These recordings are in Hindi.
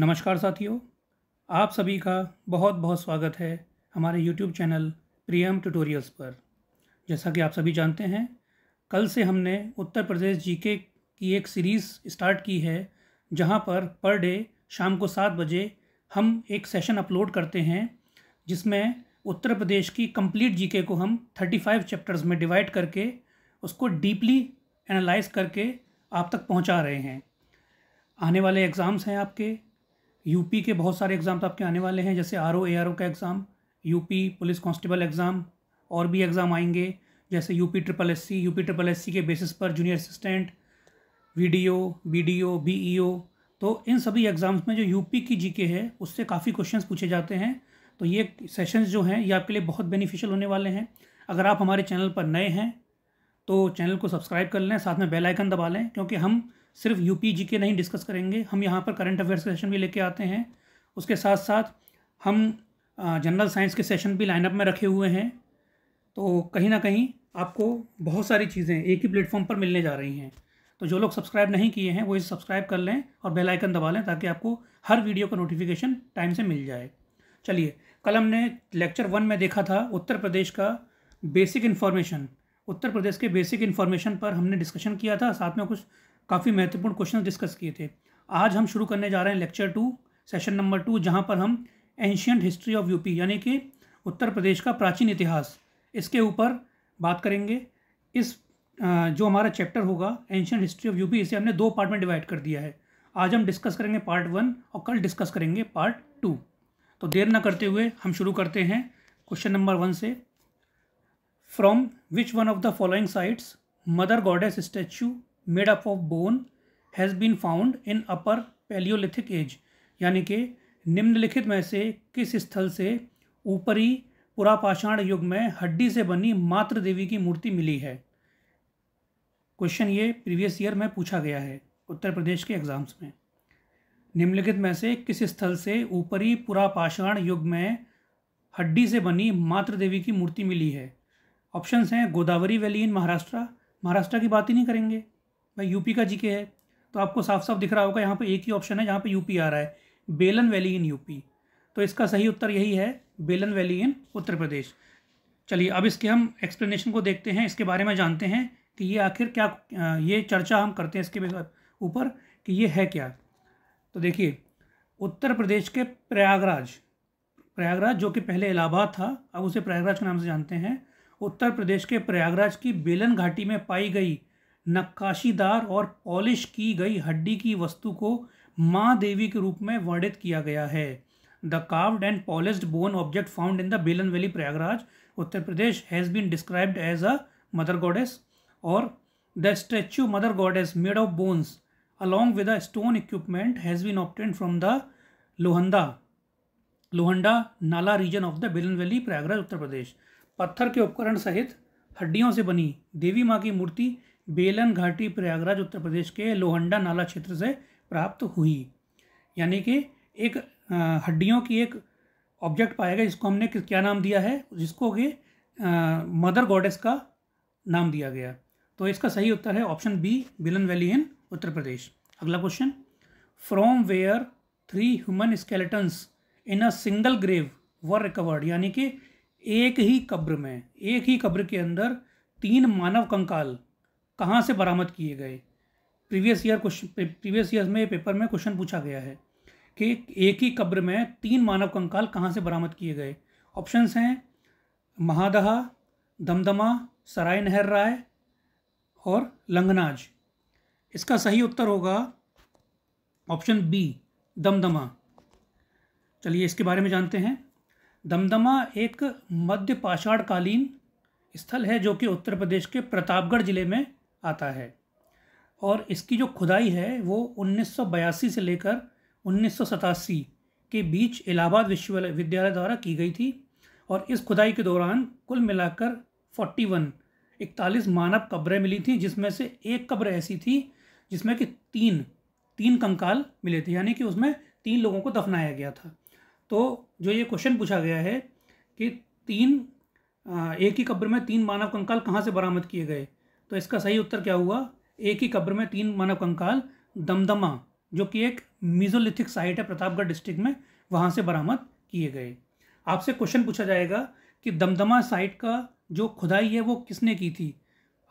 नमस्कार साथियों आप सभी का बहुत बहुत स्वागत है हमारे YouTube चैनल प्रियम ट्यूटोरियल्स पर जैसा कि आप सभी जानते हैं कल से हमने उत्तर प्रदेश जीके की एक सीरीज़ स्टार्ट की है जहां पर पर डे शाम को सात बजे हम एक सेशन अपलोड करते हैं जिसमें उत्तर प्रदेश की कंप्लीट जीके को हम 35 चैप्टर्स में डिवाइड करके उसको डीपली एनालाइज करके आप तक पहुँचा रहे हैं आने वाले एग्ज़ाम्स हैं आपके यूपी के बहुत सारे एग्ज़ाम्स आपके आने वाले हैं जैसे आर ओ ए आर ओ का exam UP police constable exam और भी एग्ज़ाम आएंगे जैसे UP triple S C UP triple S C के बेसिस पर junior assistant V D O B D O B E O तो इन सभी एग्ज़ाम्स में जो यूपी की जीके है उससे काफ़ी क्वेश्चंस पूछे जाते हैं तो ये सेशंस जो हैं ये आपके लिए बहुत बेनिफिशियल होने वाले हैं अगर आप हमारे चैनल पर नए हैं तो चैनल को सब्सक्राइब कर लें साथ में बेल आइकन दबा लें क्योंकि हम सिर्फ यू पी जी के नहीं डिस्कस करेंगे हम यहाँ पर करंट अफेयर्स के सेशन भी लेके आते हैं उसके साथ साथ हम जनरल साइंस के सेशन भी लाइनअप में रखे हुए हैं तो कहीं ना कहीं आपको बहुत सारी चीज़ें एक ही प्लेटफॉर्म पर मिलने जा रही हैं तो जो लोग सब्सक्राइब नहीं किए हैं वो इसे सब्सक्राइब कर लें और बेल आइकन दबा लें ताकि आपको हर वीडियो का नोटिफिकेशन टाइम से मिल जाए चलिए कल हमने लेक्चर वन में देखा था उत्तर प्रदेश का बेसिक इन्फॉर्मेशन उत्तर प्रदेश के बेसिक इन्फॉर्मेशन पर हमने डिस्कशन किया था साथ में कुछ काफ़ी महत्वपूर्ण क्वेश्चन डिस्कस किए थे आज हम शुरू करने जा रहे हैं lecture two session number two जहाँ पर हम एंशियंट हिस्ट्री ऑफ यूपी यानी कि उत्तर प्रदेश का प्राचीन इतिहास इसके ऊपर बात करेंगे इस जो हमारा चैप्टर होगा एंशियंट हिस्ट्री ऑफ यूपी इसे हमने दो पार्ट में डिवाइड कर दिया है आज हम डिस्कस करेंगे पार्ट वन और कल डिस्कस करेंगे पार्ट टू तो देर ना करते हुए हम शुरू करते हैं क्वेश्चन नंबर वन से from which one of the following sites mother goddess statue made up of bone has been found in upper palaeolithic age यानी कि निम्नलिखित में से किस स्थल से ऊपरी पुरापाषाण युग में हड्डी से बनी मातृ देवी की मूर्ति मिली है क्वेश्चन ये प्रीवियस ईयर में पूछा गया है उत्तर प्रदेश के एग्ज़ाम्स में निम्नलिखित में से किस स्थल से ऊपरी पुरापाषाण युग में हड्डी से बनी मातृ देवी की मूर्ति मिली है ऑप्शंस हैं गोदावरी वैली इन महाराष्ट्र महाराष्ट्र की बात ही नहीं करेंगे भाई यूपी का जीके है तो आपको साफ साफ दिख रहा होगा यहाँ पे एक ही ऑप्शन है जहाँ पे यूपी आ रहा है बेलन वैली इन यूपी तो इसका सही उत्तर यही है बेलन वैली इन उत्तर प्रदेश चलिए अब इसके हम एक्सप्लेनेशन को देखते हैं इसके बारे में जानते हैं कि ये आखिर क्या ये चर्चा हम करते हैं इसके ऊपर कि ये है क्या तो देखिए उत्तर प्रदेश के प्रयागराज प्रयागराज जो कि पहले इलाहाबाद था अब उसे प्रयागराज के नाम से जानते हैं उत्तर प्रदेश के प्रयागराज की बेलन घाटी में पाई गई नक्काशीदार और पॉलिश की गई हड्डी की वस्तु को माँ देवी के रूप में वर्णित किया गया है the carved and polished bone object found in the Belan valley Prayagraj Uttar Pradesh has been described as a mother goddess और the statue mother goddess made of bones along with stone equipment has been obtained from the the Lohanda Lohanda Nala region of the Belan valley Prayagraj Uttar Pradesh पत्थर के उपकरण सहित हड्डियों से बनी देवी माँ की मूर्ति बेलन घाटी प्रयागराज उत्तर प्रदेश के लोहंडा नाला क्षेत्र से प्राप्त हुई यानी कि एक हड्डियों की एक ऑब्जेक्ट पाया गया जिसको हमने क्या नाम दिया है जिसको कि मदर गॉडेस का नाम दिया गया तो इसका सही उत्तर है option B Belan valley in Uttar Pradesh अगला question from where three human skeletons in a single grave were recovered यानी कि एक ही कब्र में एक ही कब्र के अंदर तीन मानव कंकाल कहाँ से बरामद किए गए previous year question previous year में पेपर में क्वेश्चन पूछा गया है कि एक ही कब्र में तीन मानव कंकाल कहाँ से बरामद किए गए ऑप्शंस हैं महादहा दमदमा सराय नहर राय और लंगनाज इसका सही उत्तर होगा ऑप्शन बी दमदमा चलिए इसके बारे में जानते हैं दमदमा एक मध्य पाषाणकालीन स्थल है जो कि उत्तर प्रदेश के प्रतापगढ़ जिले में आता है और इसकी जो खुदाई है वो 1982 से लेकर उन्नीस के बीच इलाहाबाद विश्वविद्यालय द्वारा की गई थी और इस खुदाई के दौरान कुल मिलाकर 41 इकतालीस मानव कब्रें मिली थी जिसमें से एक कब्र ऐसी थी जिसमें कि तीन तीन कंकाल मिले थे यानी कि उसमें तीन लोगों को दफनाया गया था तो जो ये क्वेश्चन पूछा गया है कि तीन एक ही कब्र में तीन मानव कंकाल कहाँ से बरामद किए गए तो इसका सही उत्तर क्या हुआ एक ही कब्र में तीन मानव कंकाल दमदमा जो कि एक मिजोलिथिक साइट है प्रतापगढ़ डिस्ट्रिक्ट में वहाँ से बरामद किए गए आपसे क्वेश्चन पूछा जाएगा कि दमदमा साइट का जो खुदाई है वो किसने की थी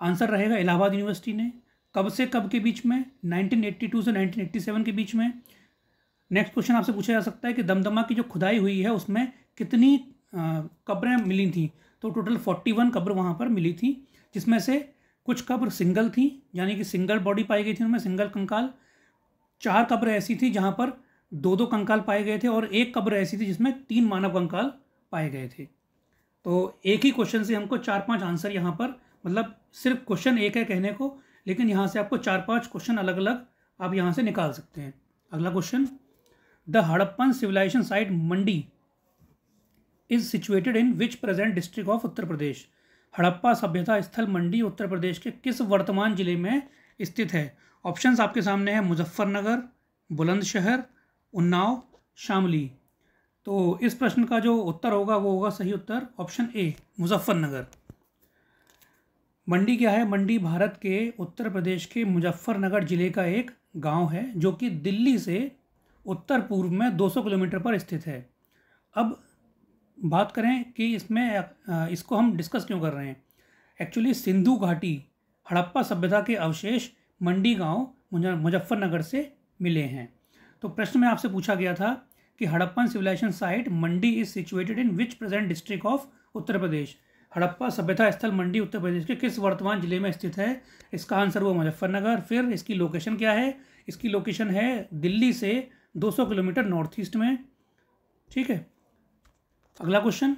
आंसर रहेगा इलाहाबाद यूनिवर्सिटी ने कब से कब के बीच में 1982 से 1987 के बीच में नेक्स्ट क्वेश्चन आपसे पूछा जा सकता है कि दमदमा की जो खुदाई हुई है उसमें कितनी कब्रें मिली थी तो टोटल 41 कब्र वहाँ पर मिली थी जिसमें से कुछ कब्र सिंगल थी यानी कि सिंगल बॉडी पाई गई थी उनमें सिंगल कंकाल चार कब्र ऐसी थी जहाँ पर दो दो कंकाल पाए गए थे और एक कब्र ऐसी थी जिसमें तीन मानव कंकाल पाए गए थे तो एक ही क्वेश्चन से हमको चार पांच आंसर यहाँ पर मतलब सिर्फ क्वेश्चन एक है कहने को लेकिन यहाँ से आपको चार पांच क्वेश्चन अलग अलग आप यहाँ से निकाल सकते हैं अगला question the Harappan civilisation site Mandi is situated in which present district of Uttar Pradesh Harappa सभ्यता स्थल मंडी उत्तर प्रदेश के किस वर्तमान ज़िले में स्थित है ऑप्शंस आपके सामने है मुजफ्फरनगर बुलंदशहर उन्नाव शामली तो इस प्रश्न का जो उत्तर होगा वो होगा सही उत्तर ऑप्शन ए मुजफ्फरनगर मंडी क्या है मंडी भारत के उत्तर प्रदेश के मुजफ्फरनगर ज़िले का एक गांव है जो कि दिल्ली से उत्तर पूर्व में 200 किलोमीटर पर स्थित है अब बात करें कि इसमें इसको हम डिस्कस क्यों कर रहे हैं एक्चुअली सिंधु घाटी हड़प्पा सभ्यता के अवशेष मंडी गांव मुजफ्फरनगर से मिले हैं तो प्रश्न में आपसे पूछा गया था कि Harappan civilisation site Mandi is situated in which present district of Uttar Pradesh Harappa सभ्यता स्थल मंडी उत्तर प्रदेश के किस वर्तमान जिले में स्थित है इसका आंसर वो मुजफ्फरनगर फिर इसकी लोकेशन क्या है इसकी लोकेशन है दिल्ली से 200 किलोमीटर नॉर्थ ईस्ट में ठीक है अगला question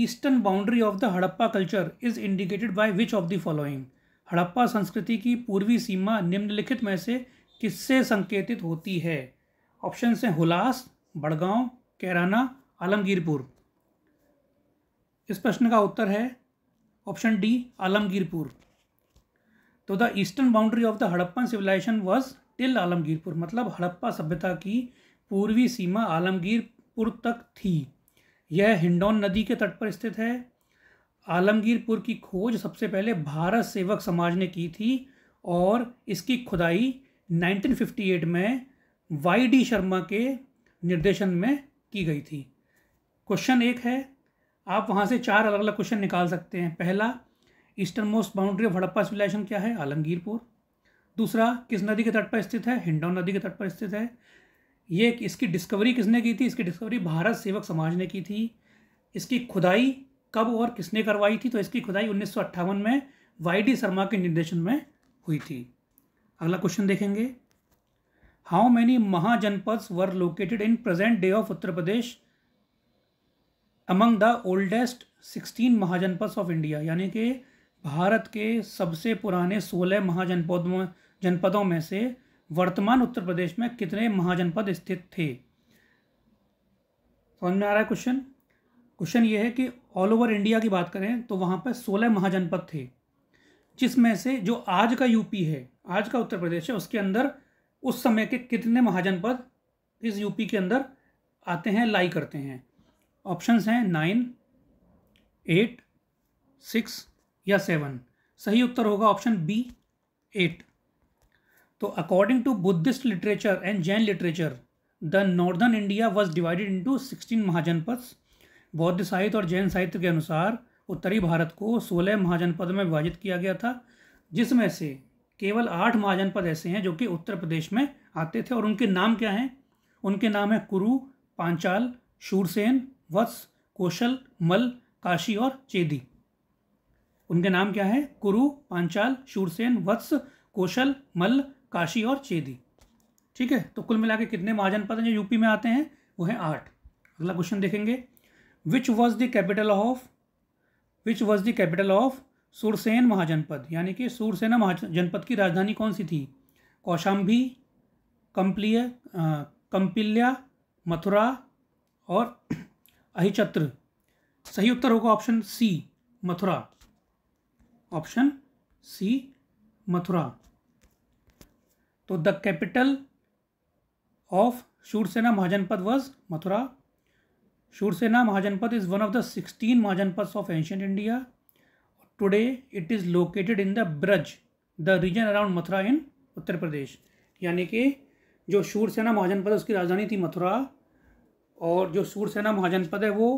eastern boundary of the Harappa culture is indicated by which of the following Harappa संस्कृति की पूर्वी सीमा निम्नलिखित में से किससे संकेतित होती है ऑप्शन हैं हुलास बड़गांव कैराना आलमगीरपुर इस प्रश्न का उत्तर है ऑप्शन डी आलमगीरपुर तो the eastern boundary of the Harappa civilisation was till Alamgirpur मतलब हड़प्पा सभ्यता की पूर्वी सीमा आलमगीरपुर तक थी यह हिंडौन नदी के तट पर स्थित है आलमगीरपुर की खोज सबसे पहले भारत सेवक समाज ने की थी और इसकी खुदाई 1958 में वाई डी शर्मा के निर्देशन में की गई थी क्वेश्चन एक है आप वहाँ से चार अलग अलग क्वेश्चन निकाल सकते हैं पहला eastern most boundary of Harappa civilisation क्या है आलमगीरपुर दूसरा किस नदी के तट पर स्थित है हिंडौन नदी के तट पर स्थित है ये इसकी डिस्कवरी किसने की थी इसकी डिस्कवरी भारत सेवक समाज ने की थी इसकी खुदाई कब और किसने करवाई थी तो इसकी खुदाई उन्नीस में वाई शर्मा के निर्देशन में हुई थी अगला क्वेश्चन देखेंगे how many Mahajanapadas were located in present day of Uttar Pradesh among the oldest sixteen Mahajanapadas of India यानी कि भारत के सबसे पुराने सोलह महाजनपदों जनपदों में से वर्तमान उत्तर प्रदेश में कितने महाजनपद स्थित थे समझ में आ रहा है क्वेश्चन क्वेश्चन ये है कि ऑल ओवर इंडिया की बात करें तो वहाँ पर सोलह महाजनपद थे जिसमें से जो आज का यूपी है आज का उत्तर प्रदेश है उसके अंदर उस समय के कितने महाजनपद इस यूपी के अंदर आते हैं लाई करते हैं ऑप्शंस हैं नाइन एट सिक्स या सेवन सही उत्तर होगा ऑप्शन बी एट तो according to Buddhist literature and Jain literature the northern India was divided into sixteen Mahajanapada बौद्ध साहित्य और जैन साहित्य के अनुसार उत्तरी भारत को सोलह महाजनपद में विभाजित किया गया था जिसमें से केवल आठ महाजनपद ऐसे हैं जो कि उत्तर प्रदेश में आते थे और उनके नाम क्या हैं उनके नाम हैं कुरु पांचाल शूरसेन वत्स कौशल मल काशी और चेदी उनके नाम क्या है कुरु पांचाल शूरसेन वत्स कौशल मल काशी और चेदी ठीक है तो कुल मिला के कितने महाजनपद हैं जो यूपी में आते हैं वो हैं आठ अगला क्वेश्चन देखेंगे which was the capital of which was the capital of Surasena Mahajanapada यानी कि सुरसेना महाजनपद की राजधानी कौन सी थी कौशाम्बी कंपलिय कंपिल्या मथुरा और अहिचत्र सही उत्तर होगा option C Mathura option C Mathura तो the capital of Shurasena Mahajanapada was Mathura Shurasena Mahajanapada is one of the sixteen Mahajanapada of ancient India today it is located in the Braj the region around Mathura in Uttar Pradesh यानी कि जो शूरसेना महाजनपद उसकी राजधानी थी मथुरा और जो शूरसेना महाजनपद है वो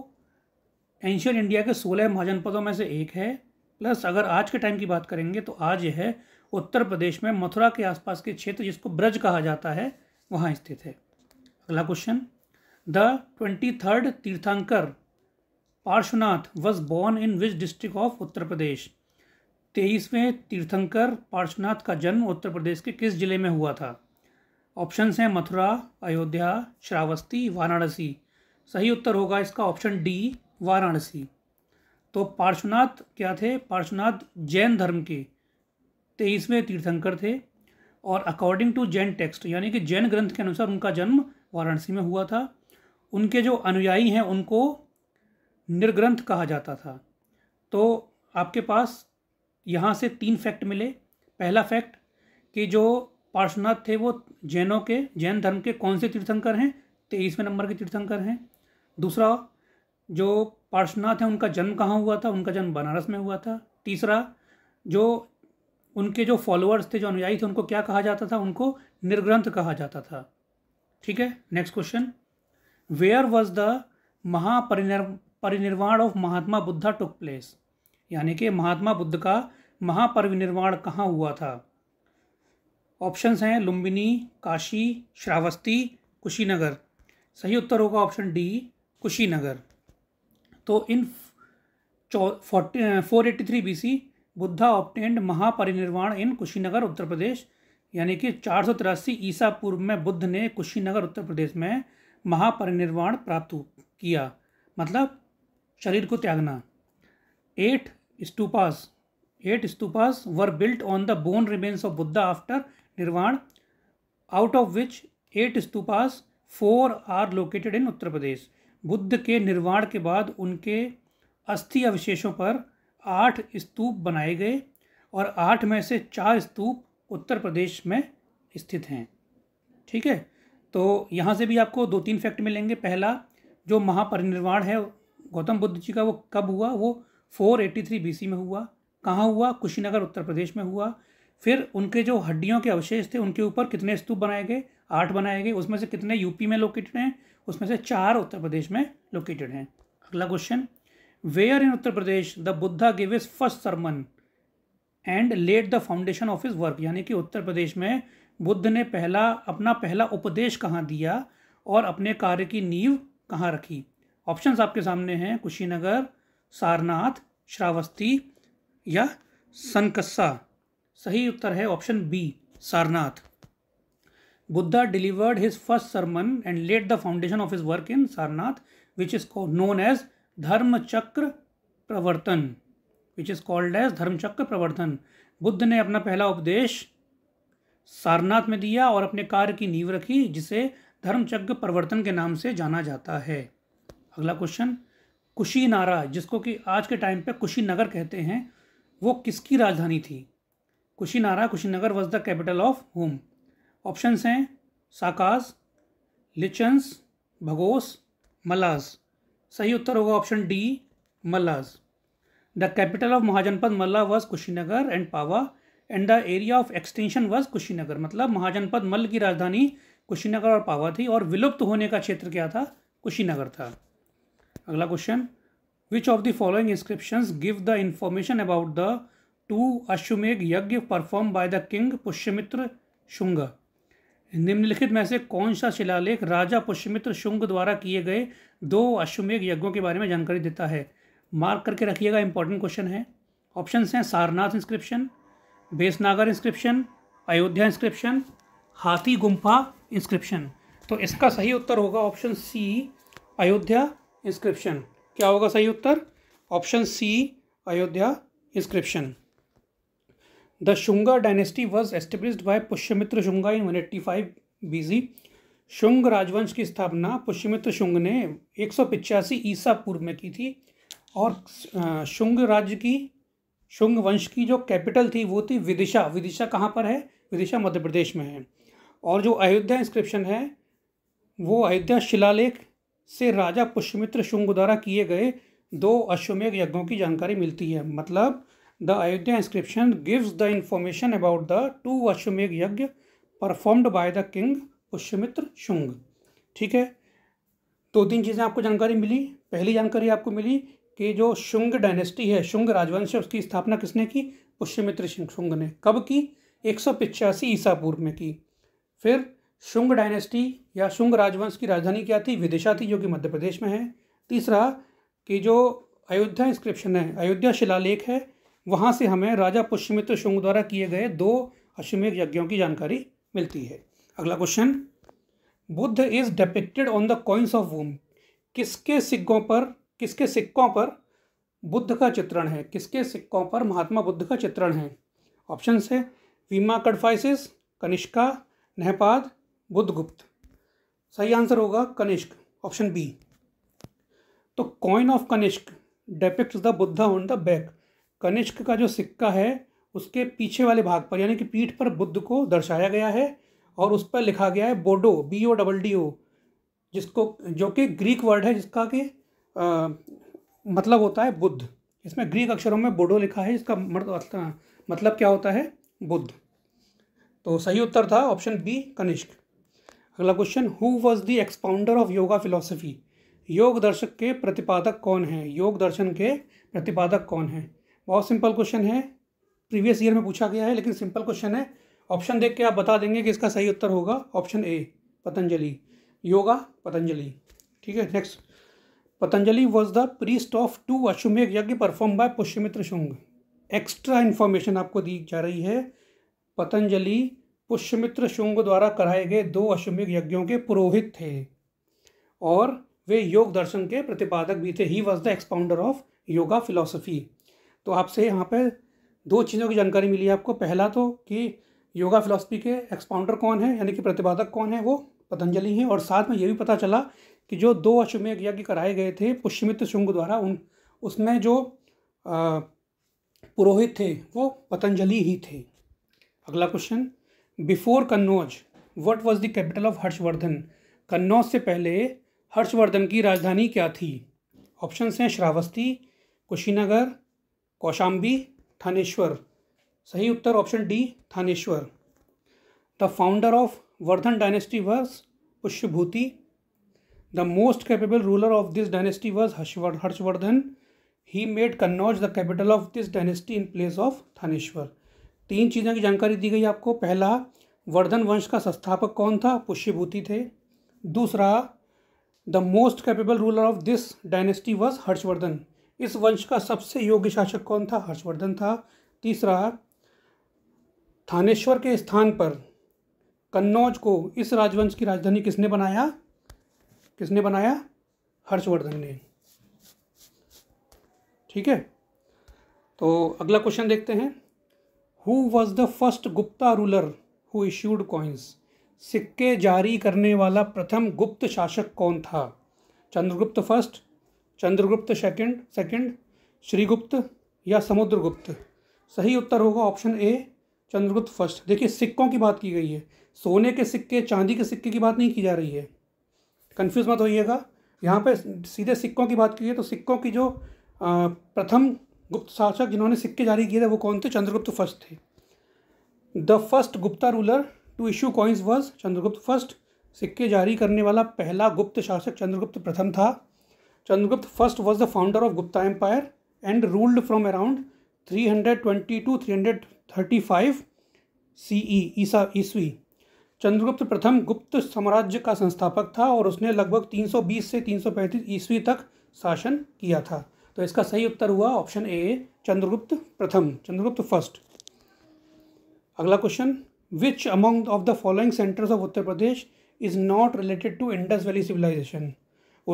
एंशियंट इंडिया के सोलह महाजनपदों में से एक है प्लस अगर आज के टाइम की बात करेंगे तो आज यह उत्तर प्रदेश में मथुरा के आसपास के क्षेत्र जिसको ब्रज कहा जाता है वहाँ स्थित है अगला question the twenty third Tirthankar Parshvanath was born in which district of Uttar Pradesh तेईसवें तीर्थंकर पार्श्वनाथ का जन्म उत्तर प्रदेश के किस जिले में हुआ था ऑप्शंस हैं मथुरा अयोध्या श्रावस्ती वाराणसी सही उत्तर होगा इसका ऑप्शन डी वाराणसी तो पार्श्वनाथ क्या थे पार्श्वनाथ जैन धर्म के तेईसवें तीर्थंकर थे और अकॉर्डिंग टू जैन टेक्स्ट यानी कि जैन ग्रंथ के अनुसार उनका जन्म वाराणसी में हुआ था उनके जो अनुयायी हैं उनको निर्ग्रंथ कहा जाता था तो आपके पास यहाँ से तीन फैक्ट मिले पहला फैक्ट कि जो पार्श्वनाथ थे वो जैनों के जैन धर्म के कौन से तीर्थंकर हैं तेईसवें नंबर के तीर्थंकर हैं दूसरा जो पार्श्वनाथ है उनका जन्म कहाँ हुआ था उनका जन्म बनारस में हुआ था तीसरा जो उनके जो फॉलोअर्स थे जो अनुयायी थे उनको क्या कहा जाता था उनको निर्ग्रंथ कहा जाता था ठीक है next question where was the Mahaparinir Parinirvana of Mahatma Buddha took place यानी कि महात्मा बुद्ध का महापरिनिर्वाण कहाँ हुआ था ऑप्शंस हैं लुम्बिनी काशी श्रावस्ती कुशीनगर सही उत्तर होगा ऑप्शन डी कुशीनगर तो in forty four eighty three B C Buddha obtained Mahaparinirvana in Kushinagar Uttar Pradesh यानी कि चार सौ तिरासी ईसा पूर्व में बुद्ध ने कुशीनगर उत्तर प्रदेश में महापरिनिर्वाण प्राप्त किया मतलब शरीर को त्यागना eight stupas eight stupas were built on the bone remains of Buddha after nirvana out of which eight stupas four are located in Uttar Pradesh Buddh के निर्वाण के बाद उनके अस्थि अवशेषों पर आठ स्तूप बनाए गए और आठ में से चार स्तूप उत्तर प्रदेश में स्थित हैं ठीक है तो यहाँ से भी आपको दो तीन फैक्ट मिलेंगे पहला जो महापरिनिर्वाण है गौतम बुद्ध जी का वो कब हुआ वो 483 बीसी में हुआ कहाँ हुआ कुशीनगर उत्तर प्रदेश में हुआ फिर उनके जो हड्डियों के अवशेष थे उनके ऊपर कितने स्तूप बनाए गए आठ बनाए गए उसमें से कितने यूपी में लोकेटेड हैं उसमें से चार उत्तर प्रदेश में लोकेटेड हैं अगला question where in Uttar Pradesh the Buddha gave his first sermon and let the foundation of his work यानी कि उत्तर प्रदेश में बुद्ध ने पहला अपना पहला उपदेश कहाँ दिया और अपने कार्य की नींव कहाँ रखी ऑप्शन आपके सामने हैं कुशीनगर सारनाथ श्रावस्ती या सनकस्सा सही उत्तर है option B Sarnath Buddha delivered his first sermon and let the foundation of his work in Sarnath which is known as Dharma Chakra Pravartan which is called as Dharmachakra Pravartan Buddh ने अपना पहला उपदेश सारनाथ में दिया और अपने कार्य की नींव रखी जिसे धर्मचक्र प्रवर्तन के नाम से जाना जाता है अगला क्वेश्चन कुशीनारा जिसको कि आज के टाइम पे कुशीनगर कहते हैं वो किसकी राजधानी थी Kushinara Kushinagar was the capital of whom options हैं साकास लिचंस भगोस मलाज सही उत्तर होगा option D Mallas the capital of Mahajanapada Malla was Kushinagar and Pava and the area of extension was Kushinagar मतलब महाजनपद मल्ल की राजधानी कुशीनगर और पावा थी और विलुप्त होने का क्षेत्र क्या था कुशीनगर था अगला question which of the following inscription give the information about the two Ashwamedha yagya performed by the king Pushyamitra Shunga निम्नलिखित में से कौन सा शिलालेख राजा पुष्यमित्र शुंग द्वारा किए गए दो अश्वमेघ यज्ञों के बारे में जानकारी देता है मार्क करके रखिएगा इंपॉर्टेंट क्वेश्चन है ऑप्शन हैं Sarnath inscription Besnagar inscription Ayodhya inscription Hathi Gumpha inscription तो इसका सही उत्तर होगा ऑप्शन सी अयोध्या इंस्क्रिप्शन क्या होगा सही उत्तर option C Ayodhya inscription the Shunga The was dynasty by Pushyamitra Shunga in one eighty five BC Shunga राजवंश की स्थापना पुष्यमित्र शुंग ने एक सौ पिचासी ईसा पूर्व में की थी और शुंग राज्य की शुंग वंश की जो कैपिटल थी वो थी विदिशा विदिशा कहाँ पर है विदिशा मध्य प्रदेश में है और जो अयोध्या इंस्क्रिप्शन है वो अयोध्या शिलालेख से राजा पुष्यमित्र शुंग द्वारा किए गए दो अश्वमेघ यज्ञों की जानकारी मिलती है मतलब the Ayodhya inscription gives the information about the two Ashwamedh yagya performed by the king Pushyamitra Shunga ठीक है दो तीन चीज़ें आपको जानकारी मिली पहली जानकारी आपको मिली कि जो शुंग डायनेस्टी है शुंग राजवंश है उसकी स्थापना किसने की पुष्यमित्र शुंग ने कब की एक सौ पिचासी ईसा पूर्व में की फिर शुंग डायनेस्टी या शुंग राजवंश की राजधानी क्या थी विदिशा थी जो कि मध्य प्रदेश में है तीसरा कि जो अयोध्या इंस्क्रिप्शन है अयोध्या शिलालेख है वहाँ से हमें राजा पुष्यमित्र शुंग द्वारा किए गए दो अश्वमेघ यज्ञों की जानकारी मिलती है अगला question Buddha is depicted on the coins of whom किसके सिक्कों पर किसके सिक्कों पर बुद्ध का चित्रण है किसके सिक्कों पर महात्मा बुद्ध का चित्रण है ऑप्शन है वीमा कडफाइसिस कनिष्का नहपाद बुद्धगुप्त सही आंसर होगा कनिष्क ऑप्शन बी तो coin of Kanishka depict the Buddha on the back Kanishka का जो सिक्का है उसके पीछे वाले भाग पर यानी कि पीठ पर बुद्ध को दर्शाया गया है और उस पर लिखा गया है Boddo B O double D O जिसको जो कि ग्रीक वर्ड है जिसका कि मतलब होता है बुद्ध इसमें ग्रीक अक्षरों में बोडो लिखा है इसका मतलब क्या होता है बुद्ध तो सही उत्तर था ऑप्शन बी कनिष्क अगला question who was the expounder of yoga philosophy योग दर्शक के प्रतिपादक कौन है योग दर्शन के प्रतिपादक कौन हैं बहुत सिंपल क्वेश्चन है प्रीवियस ईयर में पूछा गया है लेकिन सिंपल क्वेश्चन है ऑप्शन देख के आप बता देंगे कि इसका सही उत्तर होगा option A Patanjali yoga Patanjali ठीक है next Patanjali was the priest of two Ashwamedha yagya performed by Pushyamitra Shunga extra information आपको दी जा रही है पतंजलि पुष्यमित्र शुंग द्वारा कराए गए दो अश्वमेघ यज्ञों के पुरोहित थे और वे योग दर्शन के प्रतिपादक भी थे ही was the expounder of yoga philosophy तो आपसे यहाँ पर दो चीज़ों की जानकारी मिली आपको पहला तो कि योगा फ़िलासफी के एक्सपाउंडर कौन है यानी कि प्रतिपादक कौन है वो पतंजलि हैं और साथ में ये भी पता चला कि जो दो अश्वमेघ यज्ञ कराए गए थे पुष्यमित्र शुंग द्वारा उन उसमें जो आ, पुरोहित थे वो पतंजलि ही थे अगला question before Kannauj what was the capital of Harshavardhana Kannauj से पहले हर्षवर्धन की राजधानी क्या थी ऑप्शन हैं श्रावस्ती कुशीनगर कौशाम्बी थानेश्वर सही उत्तर option D Thaneshwar the founder of Vardhana dynasty was Pushyabhuti the most capable ruler of this dynasty was Harshavardhana he made Kannauj the capital of this dynasty in place of Thaneshwar तीन चीज़ों की जानकारी दी गई आपको पहला वर्धन वंश का संस्थापक कौन था पुष्यभूति थे दूसरा the most capable ruler of this dynasty was Harshavardhana इस वंश का सबसे योग्य शासक कौन था हर्षवर्धन था तीसरा थानेश्वर के स्थान पर कन्नौज को इस राजवंश की राजधानी किसने बनाया किसने बनाया हर्षवर्धन ने ठीक है तो अगला क्वेश्चन देखते हैं who was the first Gupta ruler who issued coins सिक्के जारी करने वाला प्रथम गुप्त शासक कौन था Chandragupta first Chandragupta second second Srigupta या समुद्रगुप्त सही उत्तर होगा ऑप्शन ए चंद्रगुप्त फर्स्ट देखिए सिक्कों की बात की गई है सोने के सिक्के चांदी के सिक्के की बात नहीं की जा रही है कन्फ्यूज मत होइएगा यहाँ पे सीधे सिक्कों की बात की है तो सिक्कों की जो प्रथम गुप्त शासक जिन्होंने सिक्के जारी किए थे वो कौन थे चंद्रगुप्त फर्स्ट थे the first Gupta ruler to issue coins was Chandragupta first सिक्के जारी करने वाला पहला गुप्त शासक चंद्रगुप्त प्रथम था Chandragupta first was the founder Chandragupta first was the founder of Gupta Empire and ruled from around 320 to 335 CE ईसा ईस्वी चंद्रगुप्त प्रथम गुप्त साम्राज्य का संस्थापक था और उसने लगभग 320 से 335 ईस्वी तक शासन किया था तो इसका सही उत्तर हुआ ऑप्शन ए चंद्रगुप्त प्रथम चंद्रगुप्त फर्स्ट अगला question which among of the following centres of Uttar Pradesh is not related to Indus valley civilization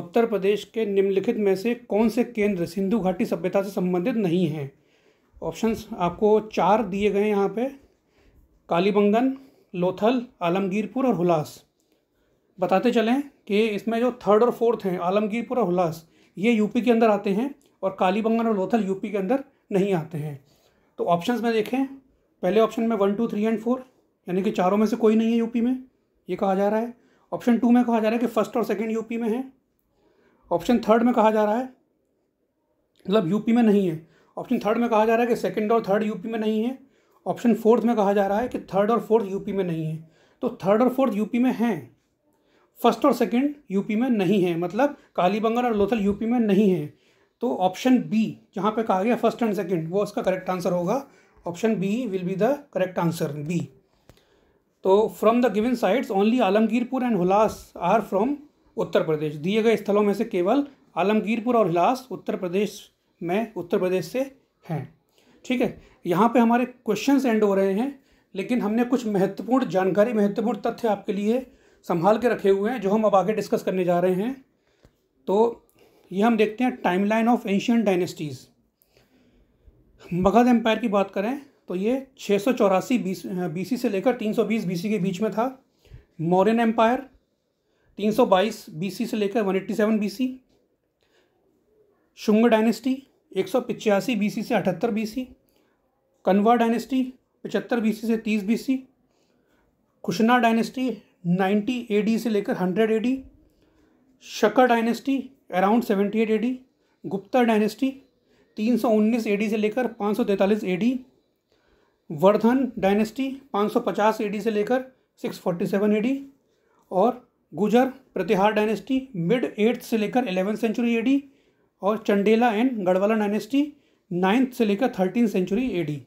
Uttar Pradesh के निम्नलिखित में से कौन से केंद्र सिंधु घाटी सभ्यता से संबंधित नहीं हैं ऑप्शंस आपको चार दिए गए यहाँ पे कालीबंगन लोथल आलमगीरपुर और हुलास बताते चलें कि इसमें जो थर्ड और फोर्थ हैं आलमगीरपुर और हुलास ये यूपी के अंदर आते हैं और कालीबंगन और लोथल यूपी के अंदर नहीं आते हैं तो ऑप्शंस में देखें पहले ऑप्शन में one two three and four यानी कि चारों में से कोई नहीं है यूपी में ये कहा जा रहा है ऑप्शन टू में कहा जा रहा है कि फर्स्ट और सेकेंड यूपी में है ऑप्शन थर्ड में कहा जा रहा है मतलब यूपी में नहीं है ऑप्शन थर्ड में कहा जा रहा है कि सेकंड और थर्ड यूपी में नहीं है ऑप्शन फोर्थ में कहा जा रहा है कि थर्ड और फोर्थ यूपी में नहीं है तो थर्ड और फोर्थ यूपी में हैं फर्स्ट और सेकंड यूपी में नहीं है मतलब कालीबंगन और लोथल यूपी में नहीं है तो ऑप्शन बी जहाँ पे कहा गया फर्स्ट एंड सेकेंड वो उसका करेक्ट आंसर होगा option B will be the correct answer B तो from the given sites only Alamgirpur and Hulas are from Uttar Pradesh दिए गए स्थलों में से केवल आलमगीरपुर और हिलास उत्तर प्रदेश में उत्तर प्रदेश से हैं ठीक है यहाँ पे हमारे क्वेश्चंस एंड हो रहे हैं लेकिन हमने कुछ महत्वपूर्ण जानकारी महत्वपूर्ण तथ्य आपके लिए संभाल के रखे हुए हैं जो हम अब आगे डिस्कस करने जा रहे हैं तो ये हम देखते हैं timeline of ancient dynasties Magadha empire की बात करें तो ये छः सौ चौरासी से लेकर तीन सौ बीस के बीच में था मौर्यन एम्पायर तीन सौ बाईस बी सी से लेकर one eighty seven B C Shunga dynasty एक सौ पिचासी बी सी से अठहत्तर बी सी कन्वा डायनेस्टी पचहत्तर बी सी से तीस B C Kushana dynasty ninety A D से लेकर hundred A D Shaka dynasty around seventy eight A D Gupta dynasty तीन सौ उन्नीस ए डी से लेकर पाँच सौ तैंतालीस ए डी वर्धन डायनेस्टी पाँच सौ पचास ए डी से लेकर six forty seven A D और गुजर प्रतिहार डायनेस्टी मिड एट्थ से लेकर एलेवेंथ सेंचुरी एडी और Chandela and Gahadavala dynasty ninth से लेकर थर्टीन सेंचुरी एडी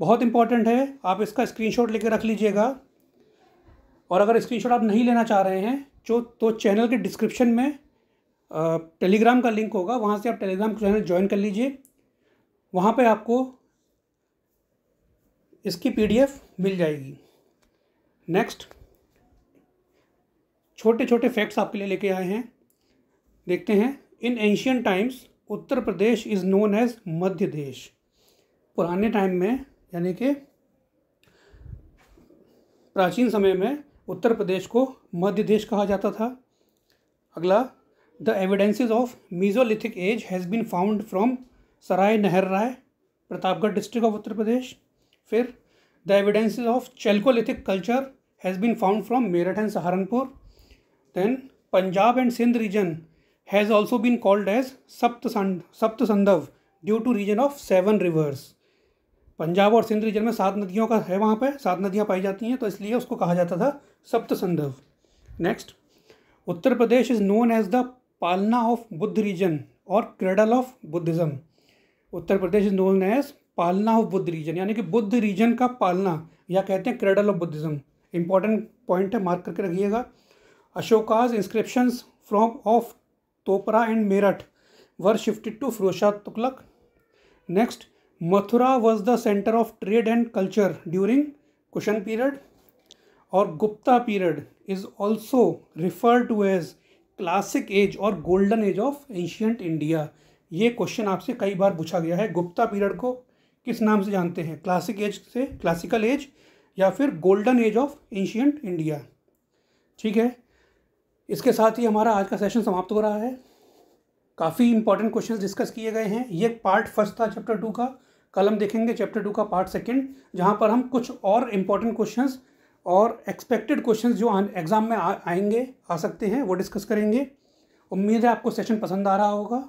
बहुत इंपॉर्टेंट है आप इसका स्क्रीनशॉट लेकर रख लीजिएगा और अगर स्क्रीनशॉट आप नहीं लेना चाह रहे हैं जो तो चैनल के डिस्क्रिप्शन में टेलीग्राम का लिंक होगा वहाँ से आप टेलीग्राम चैनल ज्वाइन कर लीजिए वहाँ पे आपको इसकी पीडीएफ मिल जाएगी नेक्स्ट छोटे छोटे फैक्ट्स आपके लिए लेके आए हैं देखते हैं in ancient times Uttar Pradesh is known as Madhya Desh पुराने टाइम में यानी कि प्राचीन समय में उत्तर प्रदेश को मध्य देश कहा जाता था अगला the evidences of mesolithic age has been found from Sarai Nahar Rai Pratapgarh district of Uttar Pradesh फिर the evidences of chalcolithic culture has been found from Meerut and Saharanpur Then Punjab and Sindh region has also been called as Saptasandhav due to region of seven rivers. Punjab और सिंध रीजन में सात नदियों का है वहाँ पे सात नदियाँ पाई जाती हैं तो इसलिए उसको कहा जाता था सप्तसंधव next Uttar Pradesh is known as the पालना ऑफ बुद्ध रीजन और cradle of Buddhism Uttar Pradesh is known as पालना ऑफ बुद्ध रीजन यानी कि बुद्ध रीजन का पालना या कहते हैं cradle of Buddhism important point है मार्क करके रखिएगा Ashoka's inscription from of तोपरा and Meerut were shifted to फिरोशा Tughlaq next Mathura was the centre of trade and culture during cushion period और Gupta period is also refer to as classic age और golden age of ancient India ये क्वेश्चन आपसे कई बार पूछा गया है गुप्ता पीरियड को किस नाम से जानते हैं क्लासिक एज से क्लासिकल एज या फिर golden age of ancient India ठीक है इसके साथ ही हमारा आज का सेशन समाप्त हो रहा है काफ़ी इंपॉर्टेंट क्वेश्चंस डिस्कस किए गए हैं ये पार्ट फर्स्ट था चैप्टर टू का कल हम देखेंगे चैप्टर टू का पार्ट सेकंड जहाँ पर हम कुछ और इम्पॉर्टेंट क्वेश्चंस और एक्सपेक्टेड क्वेश्चंस जो एग्ज़ाम में आ, आएंगे आ सकते हैं वो डिस्कस करेंगे उम्मीद है आपको सेशन पसंद आ रहा होगा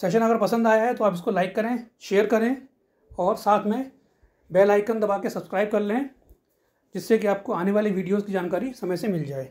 सेशन अगर पसंद आया है तो आप इसको लाइक करें शेयर करें और साथ में बेल आइकन दबा के सब्सक्राइब कर लें जिससे कि आपको आने वाली वीडियोज़ की जानकारी समय से मिल जाए